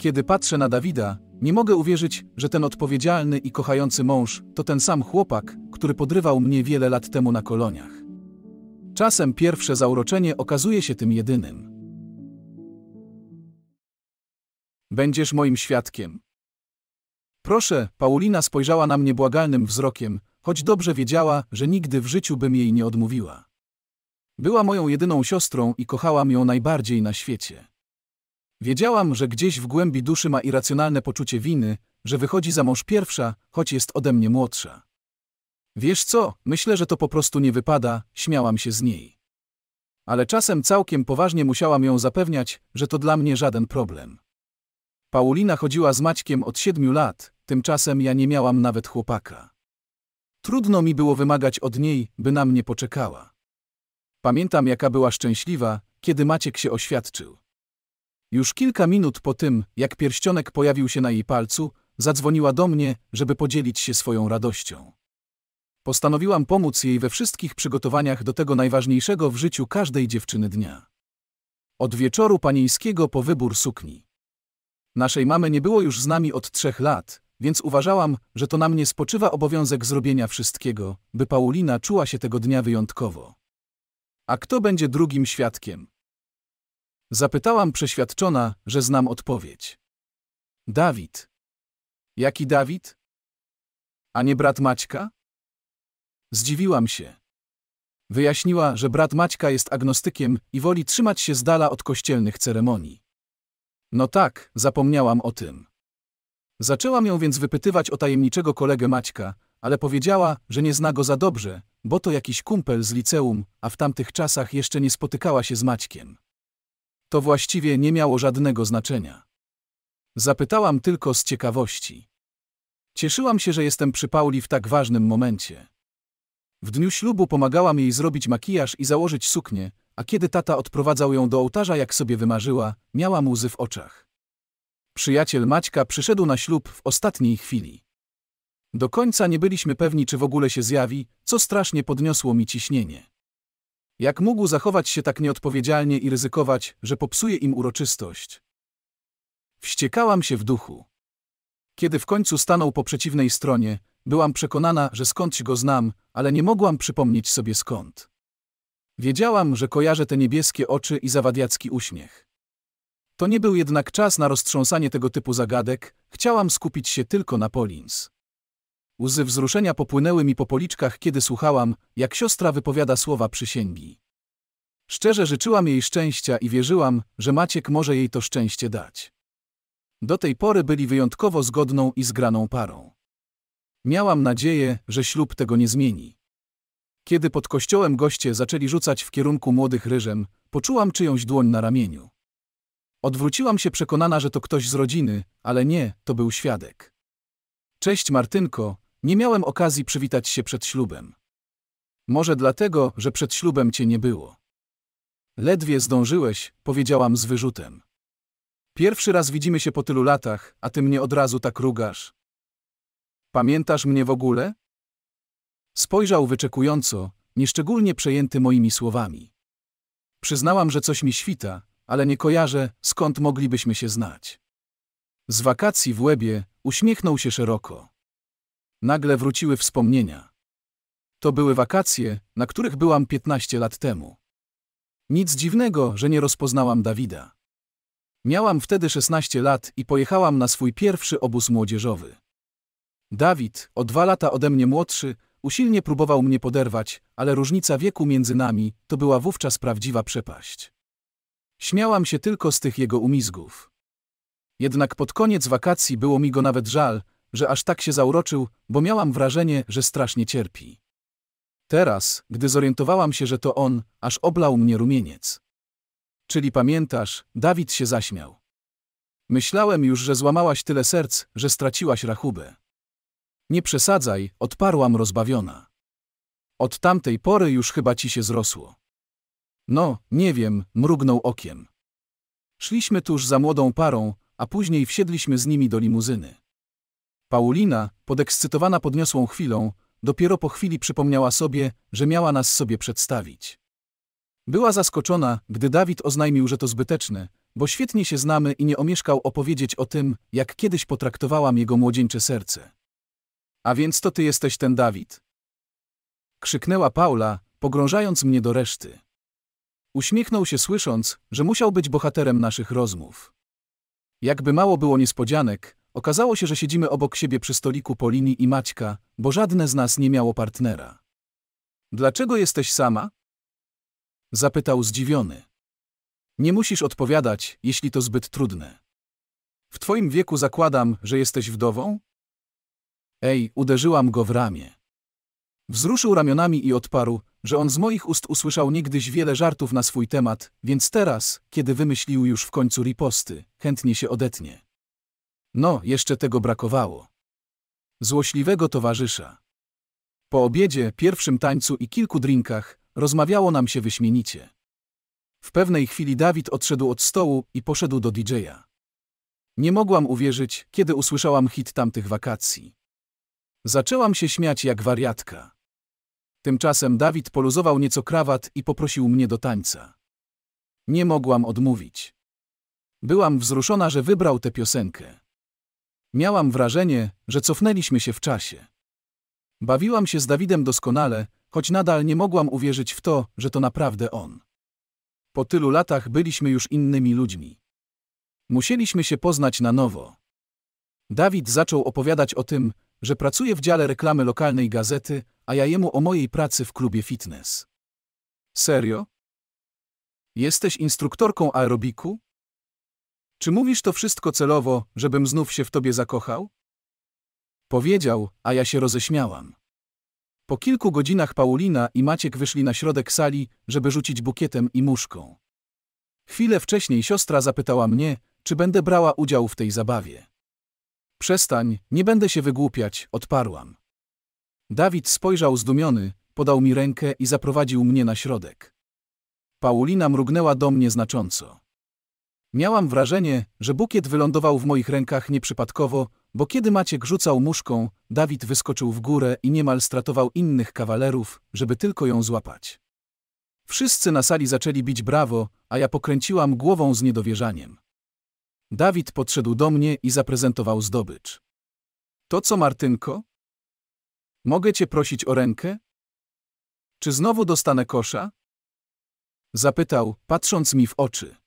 Kiedy patrzę na Dawida, nie mogę uwierzyć, że ten odpowiedzialny i kochający mąż to ten sam chłopak, który podrywał mnie wiele lat temu na koloniach. Czasem pierwsze zauroczenie okazuje się tym jedynym. Będziesz moim świadkiem. Proszę, Paulina spojrzała na mnie błagalnym wzrokiem, choć dobrze wiedziała, że nigdy w życiu bym jej nie odmówiła. Była moją jedyną siostrą i kochałam ją najbardziej na świecie. Wiedziałam, że gdzieś w głębi duszy ma irracjonalne poczucie winy, że wychodzi za mąż pierwsza, choć jest ode mnie młodsza. Wiesz co, myślę, że to po prostu nie wypada, śmiałam się z niej. Ale czasem całkiem poważnie musiałam ją zapewniać, że to dla mnie żaden problem. Paulina chodziła z Maćkiem od siedmiu lat, tymczasem ja nie miałam nawet chłopaka. Trudno mi było wymagać od niej, by na mnie poczekała. Pamiętam, jaka była szczęśliwa, kiedy Maciek się oświadczył. Już kilka minut po tym, jak pierścionek pojawił się na jej palcu, zadzwoniła do mnie, żeby podzielić się swoją radością. Postanowiłam pomóc jej we wszystkich przygotowaniach do tego najważniejszego w życiu każdej dziewczyny dnia. Od wieczoru panieńskiego po wybór sukni. Naszej mamy nie było już z nami od trzech lat, więc uważałam, że to na mnie spoczywa obowiązek zrobienia wszystkiego, by Paulina czuła się tego dnia wyjątkowo. A kto będzie drugim świadkiem? Zapytałam przeświadczona, że znam odpowiedź. Dawid. Jaki Dawid? A nie brat Maćka? Zdziwiłam się. Wyjaśniła, że brat Maćka jest agnostykiem i woli trzymać się z dala od kościelnych ceremonii. No tak, zapomniałam o tym. Zaczęłam ją więc wypytywać o tajemniczego kolegę Maćka, ale powiedziała, że nie zna go za dobrze, bo to jakiś kumpel z liceum, a w tamtych czasach jeszcze nie spotykała się z Maćkiem. To właściwie nie miało żadnego znaczenia. Zapytałam tylko z ciekawości. Cieszyłam się, że jestem przy Pauli w tak ważnym momencie. W dniu ślubu pomagałam jej zrobić makijaż i założyć suknię, a kiedy tata odprowadzał ją do ołtarza, jak sobie wymarzyła, miała łzy w oczach. Przyjaciel Maćka przyszedł na ślub w ostatniej chwili. Do końca nie byliśmy pewni, czy w ogóle się zjawi, co strasznie podniosło mi ciśnienie. Jak mógł zachować się tak nieodpowiedzialnie i ryzykować, że popsuje im uroczystość? Wściekałam się w duchu. Kiedy w końcu stanął po przeciwnej stronie, byłam przekonana, że skądś go znam, ale nie mogłam przypomnieć sobie skąd. Wiedziałam, że kojarzę te niebieskie oczy i zawadiacki uśmiech. To nie był jednak czas na roztrząsanie tego typu zagadek, chciałam skupić się tylko na Polins. Łzy wzruszenia popłynęły mi po policzkach, kiedy słuchałam, jak siostra wypowiada słowa przysięgi. Szczerze życzyłam jej szczęścia i wierzyłam, że Maciek może jej to szczęście dać. Do tej pory byli wyjątkowo zgodną i zgraną parą. Miałam nadzieję, że ślub tego nie zmieni. Kiedy pod kościołem goście zaczęli rzucać w kierunku młodych ryżem, poczułam czyjąś dłoń na ramieniu. Odwróciłam się przekonana, że to ktoś z rodziny, ale nie, to był świadek. Cześć Martynko, nie miałem okazji przywitać się przed ślubem. Może dlatego, że przed ślubem cię nie było. Ledwie zdążyłeś, powiedziałam z wyrzutem. Pierwszy raz widzimy się po tylu latach, a ty mnie od razu tak rugasz. Pamiętasz mnie w ogóle? Spojrzał wyczekująco, nieszczególnie przejęty moimi słowami. Przyznałam, że coś mi świta, ale nie kojarzę, skąd moglibyśmy się znać. Z wakacji w łebie uśmiechnął się szeroko. Nagle wróciły wspomnienia. To były wakacje, na których byłam 15 lat temu. Nic dziwnego, że nie rozpoznałam Dawida. Miałam wtedy 16 lat i pojechałam na swój pierwszy obóz młodzieżowy. Dawid, o dwa lata ode mnie młodszy, usilnie próbował mnie poderwać, ale różnica wieku między nami to była wówczas prawdziwa przepaść. Śmiałam się tylko z tych jego umizgów. Jednak pod koniec wakacji było mi go nawet żal, że aż tak się zauroczył, bo miałam wrażenie, że strasznie cierpi. Teraz, gdy zorientowałam się, że to on, aż oblał mnie rumieniec. Czyli pamiętasz, Dawid się zaśmiał. Myślałem już, że złamałaś tyle serc, że straciłaś rachubę. Nie przesadzaj, odparłam rozbawiona. Od tamtej pory już chyba ci się zrosło. No, nie wiem, mrugnął okiem. Szliśmy tuż za młodą parą, a później wsiedliśmy z nimi do limuzyny. Paulina, podekscytowana podniosłą chwilą, dopiero po chwili przypomniała sobie, że miała nas sobie przedstawić. Była zaskoczona, gdy Dawid oznajmił, że to zbyteczne, bo świetnie się znamy i nie omieszkał opowiedzieć o tym, jak kiedyś potraktowałam jego młodzieńcze serce. A więc to ty jesteś ten Dawid. Krzyknęła Paula, pogrążając mnie do reszty. Uśmiechnął się słysząc, że musiał być bohaterem naszych rozmów. Jakby mało było niespodzianek, Okazało się, że siedzimy obok siebie przy stoliku Polini i Maćka, bo żadne z nas nie miało partnera. Dlaczego jesteś sama? Zapytał zdziwiony. Nie musisz odpowiadać, jeśli to zbyt trudne. W twoim wieku zakładam, że jesteś wdową? Ej, uderzyłam go w ramię. Wzruszył ramionami i odparł, że on z moich ust usłyszał niegdyś wiele żartów na swój temat, więc teraz, kiedy wymyślił już w końcu riposty, chętnie się odetnie. No, jeszcze tego brakowało. Złośliwego towarzysza. Po obiedzie, pierwszym tańcu i kilku drinkach rozmawiało nam się wyśmienicie. W pewnej chwili Dawid odszedł od stołu i poszedł do DJ-a. Nie mogłam uwierzyć, kiedy usłyszałam hit tamtych wakacji. Zaczęłam się śmiać jak wariatka. Tymczasem Dawid poluzował nieco krawat i poprosił mnie do tańca. Nie mogłam odmówić. Byłam wzruszona, że wybrał tę piosenkę. Miałam wrażenie, że cofnęliśmy się w czasie. Bawiłam się z Dawidem doskonale, choć nadal nie mogłam uwierzyć w to, że to naprawdę on. Po tylu latach byliśmy już innymi ludźmi. Musieliśmy się poznać na nowo. Dawid zaczął opowiadać o tym, że pracuje w dziale reklamy lokalnej gazety, a ja jemu o mojej pracy w klubie fitness. Serio? Jesteś instruktorką aerobiku? Czy mówisz to wszystko celowo, żebym znów się w tobie zakochał? Powiedział, a ja się roześmiałam. Po kilku godzinach Paulina i Maciek wyszli na środek sali, żeby rzucić bukietem i muszką. Chwilę wcześniej siostra zapytała mnie, czy będę brała udział w tej zabawie. Przestań, nie będę się wygłupiać, odparłam. Dawid spojrzał zdumiony, podał mi rękę i zaprowadził mnie na środek. Paulina mrugnęła do mnie znacząco. Miałam wrażenie, że bukiet wylądował w moich rękach nieprzypadkowo, bo kiedy Maciek rzucał muszką, Dawid wyskoczył w górę i niemal stratował innych kawalerów, żeby tylko ją złapać. Wszyscy na sali zaczęli bić brawo, a ja pokręciłam głową z niedowierzaniem. Dawid podszedł do mnie i zaprezentował zdobycz. To co, Martynko? Mogę cię prosić o rękę? Czy znowu dostanę kosza? Zapytał, patrząc mi w oczy.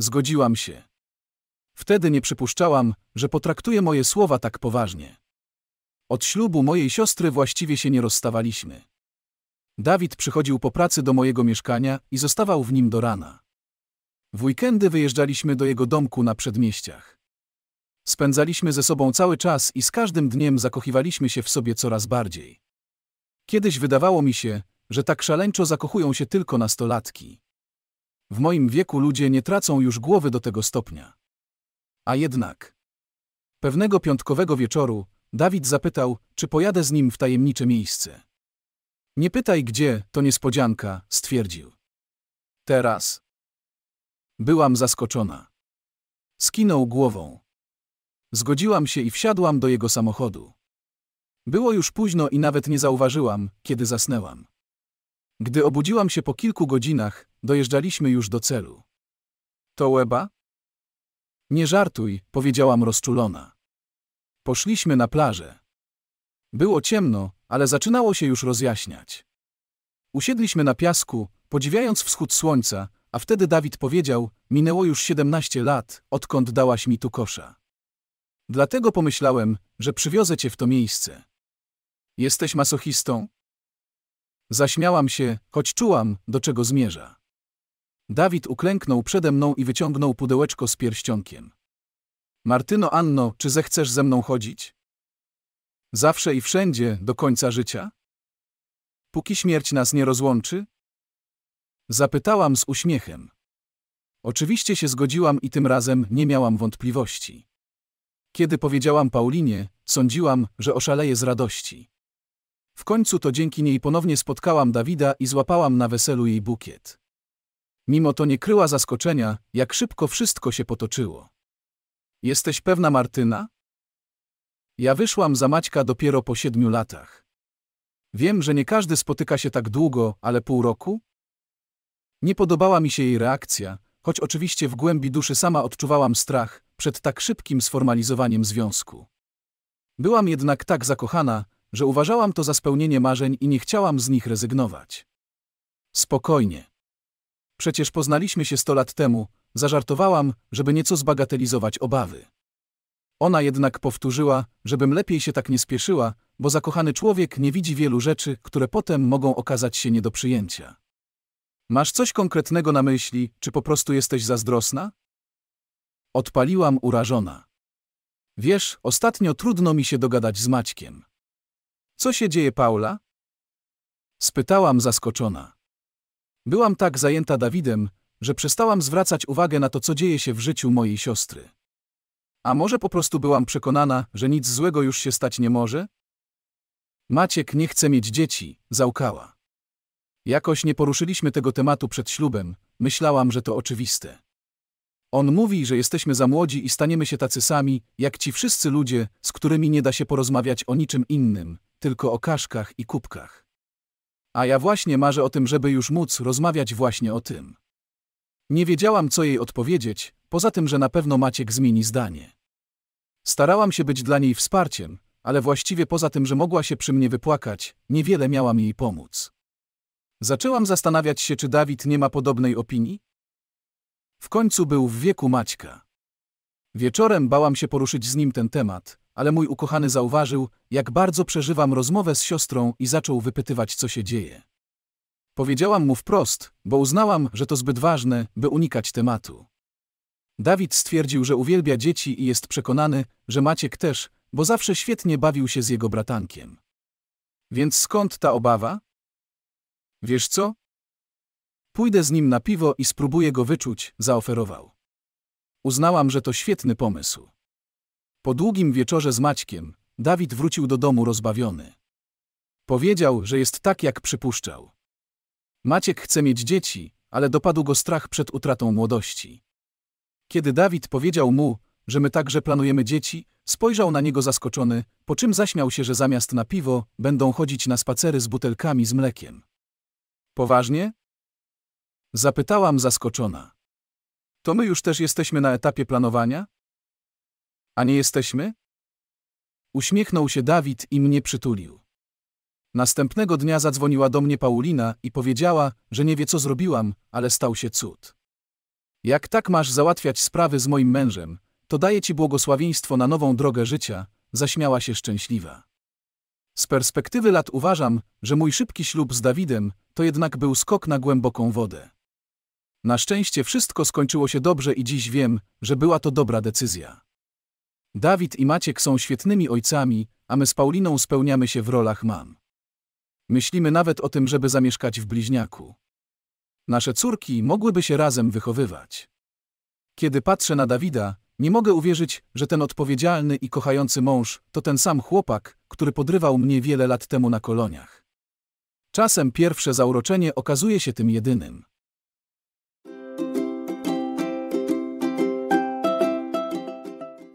Zgodziłam się. Wtedy nie przypuszczałam, że potraktuje moje słowa tak poważnie. Od ślubu mojej siostry właściwie się nie rozstawaliśmy. Dawid przychodził po pracy do mojego mieszkania i zostawał w nim do rana. W weekendy wyjeżdżaliśmy do jego domku na przedmieściach. Spędzaliśmy ze sobą cały czas i z każdym dniem zakochiwaliśmy się w sobie coraz bardziej. Kiedyś wydawało mi się, że tak szaleńczo zakochują się tylko nastolatki. W moim wieku ludzie nie tracą już głowy do tego stopnia. A jednak. Pewnego piątkowego wieczoru Dawid zapytał, czy pojadę z nim w tajemnicze miejsce. Nie pytaj gdzie, to niespodzianka, stwierdził. Teraz. Byłam zaskoczona. Skinął głową. Zgodziłam się i wsiadłam do jego samochodu. Było już późno i nawet nie zauważyłam, kiedy zasnęłam. Gdy obudziłam się po kilku godzinach, Dojeżdżaliśmy już do celu. To łeba? Nie żartuj, powiedziałam rozczulona. Poszliśmy na plażę. Było ciemno, ale zaczynało się już rozjaśniać. Usiedliśmy na piasku, podziwiając wschód słońca, a wtedy Dawid powiedział, minęło już 17 lat, odkąd dałaś mi tu kosza. Dlatego pomyślałem, że przywiozę cię w to miejsce. Jesteś masochistą? Zaśmiałam się, choć czułam, do czego zmierza. Dawid uklęknął przede mną i wyciągnął pudełeczko z pierścionkiem. Martyno Anno, czy zechcesz ze mną chodzić? Zawsze i wszędzie, do końca życia? Póki śmierć nas nie rozłączy? Zapytałam z uśmiechem. Oczywiście się zgodziłam i tym razem nie miałam wątpliwości. Kiedy powiedziałam Paulinie, sądziłam, że oszaleję z radości. W końcu to dzięki niej ponownie spotkałam Dawida i złapałam na weselu jej bukiet. Mimo to nie kryła zaskoczenia, jak szybko wszystko się potoczyło. Jesteś pewna Martyna? Ja wyszłam za Maćka dopiero po siedmiu latach. Wiem, że nie każdy spotyka się tak długo, ale pół roku? Nie podobała mi się jej reakcja, choć oczywiście w głębi duszy sama odczuwałam strach przed tak szybkim sformalizowaniem związku. Byłam jednak tak zakochana, że uważałam to za spełnienie marzeń i nie chciałam z nich rezygnować. Spokojnie. Przecież poznaliśmy się sto lat temu, zażartowałam, żeby nieco zbagatelizować obawy. Ona jednak powtórzyła, żebym lepiej się tak nie spieszyła, bo zakochany człowiek nie widzi wielu rzeczy, które potem mogą okazać się nie do przyjęcia. Masz coś konkretnego na myśli, czy po prostu jesteś zazdrosna? Odpaliłam urażona. Wiesz, ostatnio trudno mi się dogadać z Maćkiem. Co się dzieje, Paula? Spytałam zaskoczona. Byłam tak zajęta Dawidem, że przestałam zwracać uwagę na to, co dzieje się w życiu mojej siostry. A może po prostu byłam przekonana, że nic złego już się stać nie może? Maciek nie chce mieć dzieci, załkała. Jakoś nie poruszyliśmy tego tematu przed ślubem, myślałam, że to oczywiste. On mówi, że jesteśmy za młodzi i staniemy się tacy sami, jak ci wszyscy ludzie, z którymi nie da się porozmawiać o niczym innym, tylko o kaszkach i kubkach. A ja właśnie marzę o tym, żeby już móc rozmawiać właśnie o tym. Nie wiedziałam, co jej odpowiedzieć, poza tym, że na pewno Maciek zmieni zdanie. Starałam się być dla niej wsparciem, ale właściwie poza tym, że mogła się przy mnie wypłakać, niewiele miałam jej pomóc. Zaczęłam zastanawiać się, czy Dawid nie ma podobnej opinii? W końcu był w wieku Maćka. Wieczorem bałam się poruszyć z nim ten temat, ale mój ukochany zauważył, jak bardzo przeżywam rozmowę z siostrą i zaczął wypytywać, co się dzieje. Powiedziałam mu wprost, bo uznałam, że to zbyt ważne, by unikać tematu. Dawid stwierdził, że uwielbia dzieci i jest przekonany, że Maciek też, bo zawsze świetnie bawił się z jego bratankiem. Więc skąd ta obawa? Wiesz co? Pójdę z nim na piwo i spróbuję go wyczuć, zaoferował. Uznałam, że to świetny pomysł. Po długim wieczorze z Maćkiem, Dawid wrócił do domu rozbawiony. Powiedział, że jest tak, jak przypuszczał. Maciek chce mieć dzieci, ale dopadł go strach przed utratą młodości. Kiedy Dawid powiedział mu, że my także planujemy dzieci, spojrzał na niego zaskoczony, po czym zaśmiał się, że zamiast na piwo będą chodzić na spacery z butelkami z mlekiem. Poważnie? Zapytałam zaskoczona. To my już też jesteśmy na etapie planowania? A nie jesteśmy? Uśmiechnął się Dawid i mnie przytulił. Następnego dnia zadzwoniła do mnie Paulina i powiedziała, że nie wie co zrobiłam, ale stał się cud. Jak tak masz załatwiać sprawy z moim mężem, to daję ci błogosławieństwo na nową drogę życia, zaśmiała się szczęśliwa. Z perspektywy lat uważam, że mój szybki ślub z Dawidem to jednak był skok na głęboką wodę. Na szczęście wszystko skończyło się dobrze i dziś wiem, że była to dobra decyzja. Dawid i Maciek są świetnymi ojcami, a my z Pauliną spełniamy się w rolach mam. Myślimy nawet o tym, żeby zamieszkać w bliźniaku. Nasze córki mogłyby się razem wychowywać. Kiedy patrzę na Dawida, nie mogę uwierzyć, że ten odpowiedzialny i kochający mąż to ten sam chłopak, który podrywał mnie wiele lat temu na koloniach. Czasem pierwsze zauroczenie okazuje się tym jedynym.